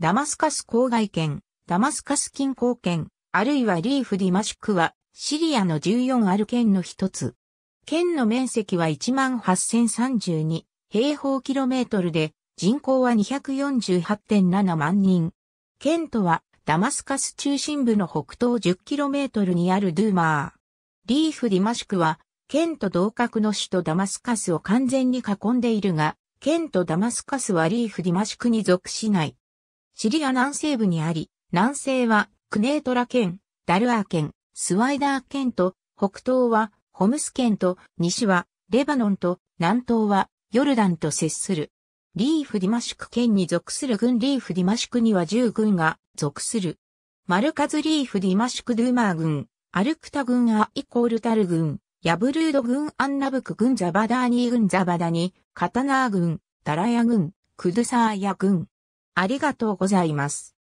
ダマスカス郊外圏、ダマスカス近郊圏、あるいはリーフ・ディマシュクは、シリアの14ある県の一つ。県の面積は18,032平方キロメートルで、人口は248.7万人。県とは、ダマスカス中心部の北東1 0トルにあるドゥーマー。リーフ・ディマシュクは、県と同格の首都ダマスカスを完全に囲んでいるが、県とダマスカスはリーフ・ディマシュクに属しない。シリア南西部にあり、南西はクネートラ県、ダルアー県、スワイダー県と、北東はホムス県と、西はレバノンと、南東はヨルダンと接する。リーフ・ディマシク県に属する軍リーフ・ディマシクには10軍が属する。マルカズ・リーフ・ディマシク・ドゥーマー軍、アルクタ軍ア・イコールタル軍、ヤブルード軍アンナブク軍ザバダーニー軍ザバダニ、カタナー軍、ダラヤ軍、クドゥサーヤ軍。ありがとうございます。